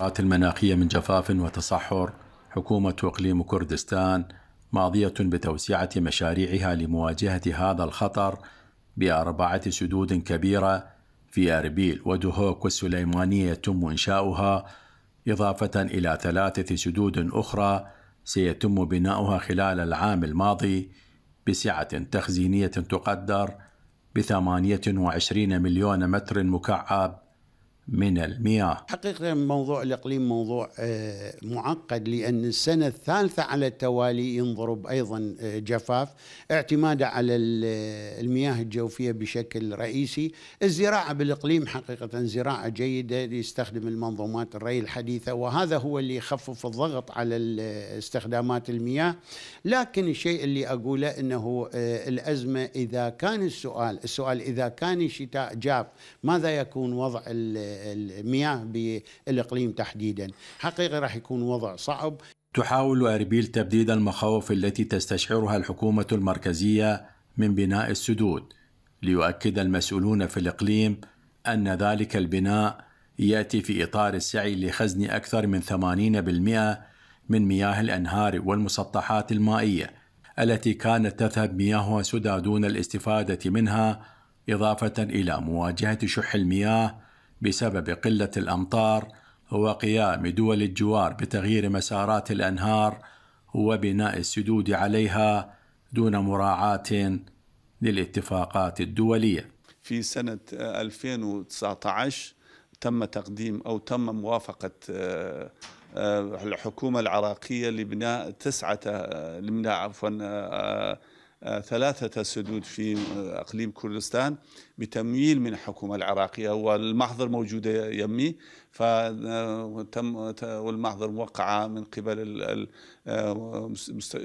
التأثيرات المناخية من جفاف وتصحر حكومة إقليم كردستان ماضية بتوسعة مشاريعها لمواجهة هذا الخطر بأربعة سدود كبيرة في أربيل ودهوك والسليمانية يتم إنشاؤها إضافة إلى ثلاثة سدود أخرى سيتم بناؤها خلال العام الماضي بسعة تخزينية تقدر بثمانية 28 مليون متر مكعب من المياه حقيقة موضوع الإقليم موضوع آه، معقد لأن السنة الثالثة على التوالي ينضرب أيضا آه، جفاف اعتماده على آه، المياه الجوفية بشكل رئيسي الزراعة بالإقليم حقيقة زراعة جيدة يستخدم المنظومات الري الحديثة وهذا هو اللي يخفف الضغط على استخدامات المياه لكن الشيء اللي أقوله أنه الأزمة إذا كان السؤال السؤال إذا كان الشتاء جاف ماذا يكون وضع المياه بالإقليم تحديدا حقيقة راح يكون وضع صعب تحاول أربيل تبديد المخاوف التي تستشعرها الحكومة المركزية من بناء السدود ليؤكد المسؤولون في الإقليم أن ذلك البناء يأتي في إطار السعي لخزن أكثر من 80% من مياه الأنهار والمسطحات المائية التي كانت تذهب مياهها سدى دون الاستفادة منها إضافة إلى مواجهة شح المياه بسبب قلة الأمطار هو قيام دول الجوار بتغيير مسارات الأنهار وبناء السدود عليها دون مراعاة للاتفاقات الدولية. في سنة 2019 آه، تم تقديم أو تم موافقة آه، آه، الحكومة العراقية لبناء تسعة لبناء عفوا ثلاثة سدود في أقليم كردستان بتمويل من الحكومة العراقية والمحظر موجودة يمي فتم والمحظر موقعة من قبل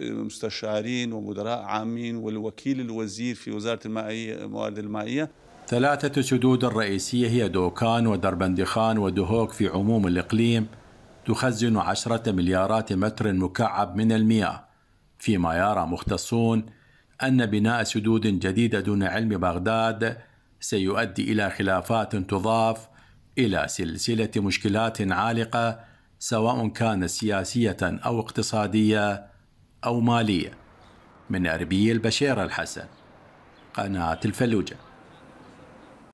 المستشارين ومدراء عامين والوكيل الوزير في وزارة المائية الموارد المائية ثلاثة سدود الرئيسية هي دوكان ودربندخان ودهوك في عموم الإقليم تخزن عشرة مليارات متر مكعب من المياه فيما يرى مختصون أن بناء سدود جديدة دون علم بغداد سيؤدي إلى خلافات تضاف إلى سلسلة مشكلات عالقة سواء كانت سياسية أو اقتصادية أو مالية من أربيل بشير الحسن قناة الفلوجه